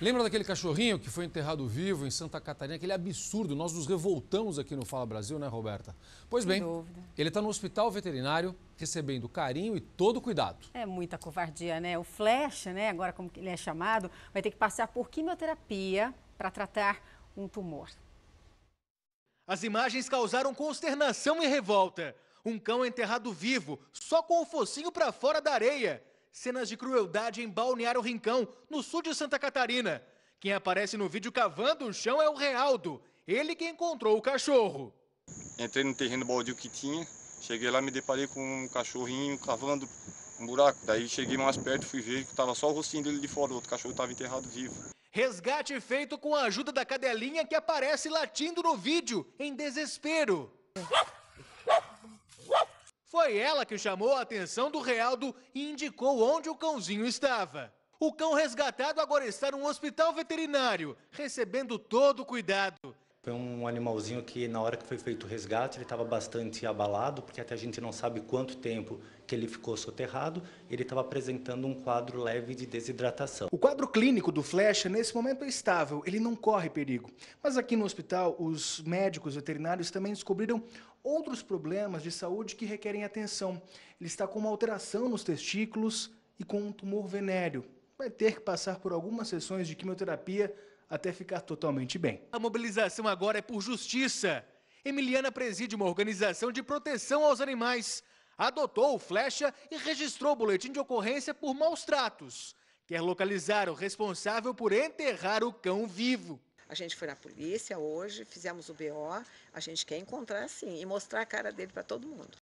Lembra daquele cachorrinho que foi enterrado vivo em Santa Catarina? Aquele absurdo, nós nos revoltamos aqui no Fala Brasil, né, Roberta? Pois bem, ele está no hospital veterinário recebendo carinho e todo cuidado. É muita covardia, né? O Flash, né, agora como ele é chamado, vai ter que passar por quimioterapia para tratar um tumor. As imagens causaram consternação e revolta. Um cão enterrado vivo, só com o focinho para fora da areia cenas de crueldade em Balneário Rincão, no sul de Santa Catarina. Quem aparece no vídeo cavando o chão é o Realdo, ele que encontrou o cachorro. Entrei no terreno baldio que tinha, cheguei lá me deparei com um cachorrinho cavando um buraco. Daí cheguei mais perto, fui ver que estava só o rostinho dele de fora, o outro cachorro estava enterrado vivo. Resgate feito com a ajuda da cadelinha que aparece latindo no vídeo, em desespero. Foi ela que chamou a atenção do Realdo e indicou onde o cãozinho estava. O cão resgatado agora está num hospital veterinário, recebendo todo o cuidado. Foi um animalzinho que, na hora que foi feito o resgate, ele estava bastante abalado, porque até a gente não sabe quanto tempo que ele ficou soterrado, ele estava apresentando um quadro leve de desidratação. O quadro clínico do Flecha, nesse momento, é estável, ele não corre perigo. Mas aqui no hospital, os médicos veterinários também descobriram outros problemas de saúde que requerem atenção. Ele está com uma alteração nos testículos e com um tumor venéreo. Vai ter que passar por algumas sessões de quimioterapia até ficar totalmente bem. A mobilização agora é por justiça. Emiliana preside uma organização de proteção aos animais. Adotou o flecha e registrou o boletim de ocorrência por maus tratos. Quer localizar o responsável por enterrar o cão vivo. A gente foi na polícia hoje, fizemos o BO. A gente quer encontrar sim e mostrar a cara dele para todo mundo.